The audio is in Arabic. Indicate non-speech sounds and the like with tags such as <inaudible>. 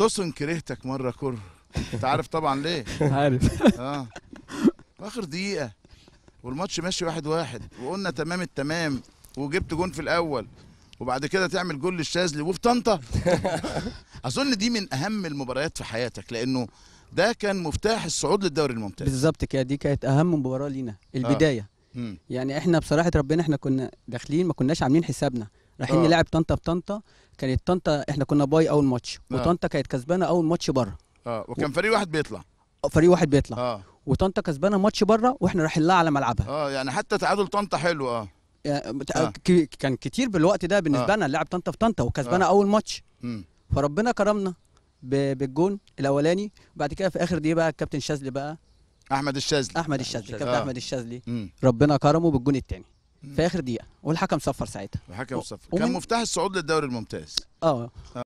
توسن كرهتك مره كره انت عارف طبعا ليه <laughs> عارف اه اخر دقيقه والماتش ماشي واحد واحد وقلنا تمام التمام وجبت جون في الاول وبعد كده تعمل جول للشاذلي وفي طنطا <laughs> اظن دي من اهم المباريات في حياتك لانه ده كان مفتاح الصعود للدوري الممتاز بالظبط كده دي كانت اهم مباراه لينا آه. البدايه آه. يعني احنا بصراحه ربنا احنا كنا داخلين ما كناش عاملين حسابنا رايحين آه. نلعب طنطا بطنطا كانت طنطا احنا كنا باي اول ماتش آه. وطنطا كانت كسبانه اول ماتش بره اه وكان و... فريق واحد بيطلع آه، فريق واحد بيطلع اه وطنطا كسبانه ماتش بره واحنا رايحين لها على ملعبها اه يعني حتى تعادل طنطا حلو اه يعني آه. كان كتير بالوقت ده بالنسبه آه. لنا لعب طنطا في طنطا وكسبانه آه. اول ماتش م. فربنا كرمنا بالجون الاولاني وبعد كده في اخر دقيقه بقى الكابتن شاذلي بقى احمد الشاذلي احمد الشاذلي الكابتن آه. احمد الشاذلي ربنا كرمه بالجون الثاني في اخر دقيقه والحكم صفر ساعتها الحكم صفر كان مفتاح الصعود للدوري الممتاز اه